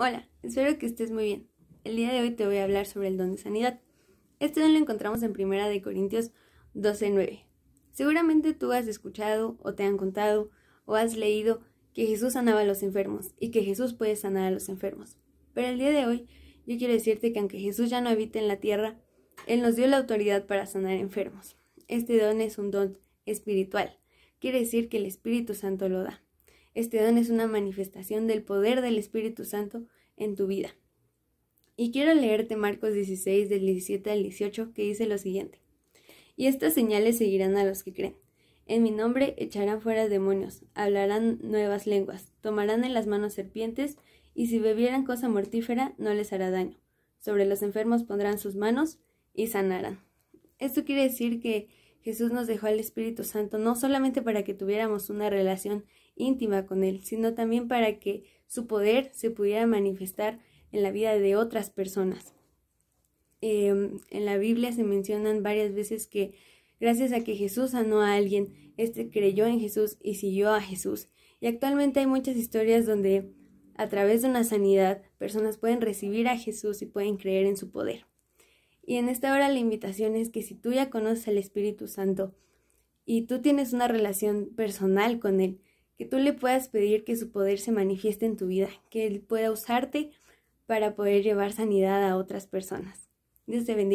Hola, espero que estés muy bien. El día de hoy te voy a hablar sobre el don de sanidad. Este don lo encontramos en Primera de Corintios 12:9. Seguramente tú has escuchado o te han contado o has leído que Jesús sanaba a los enfermos y que Jesús puede sanar a los enfermos. Pero el día de hoy yo quiero decirte que aunque Jesús ya no habita en la tierra, Él nos dio la autoridad para sanar enfermos. Este don es un don espiritual. Quiere decir que el Espíritu Santo lo da. Este don es una manifestación del poder del Espíritu Santo en tu vida. Y quiero leerte Marcos 16 del 17 al 18 que dice lo siguiente. Y estas señales seguirán a los que creen. En mi nombre echarán fuera demonios, hablarán nuevas lenguas, tomarán en las manos serpientes, y si bebieran cosa mortífera no les hará daño. Sobre los enfermos pondrán sus manos y sanarán. Esto quiere decir que Jesús nos dejó al Espíritu Santo no solamente para que tuviéramos una relación íntima con Él, sino también para que su poder se pudiera manifestar en la vida de otras personas. Em, en la Biblia se mencionan varias veces que gracias a que Jesús sanó a alguien, éste creyó en Jesús y siguió a Jesús. Y actualmente hay muchas historias donde a través de una sanidad personas pueden recibir a Jesús y pueden creer en su poder. Y en esta hora la invitación es que si tú ya conoces al Espíritu Santo y tú tienes una relación personal con Él, que tú le puedas pedir que su poder se manifieste en tu vida, que Él pueda usarte para poder llevar sanidad a otras personas. Dios te bendiga.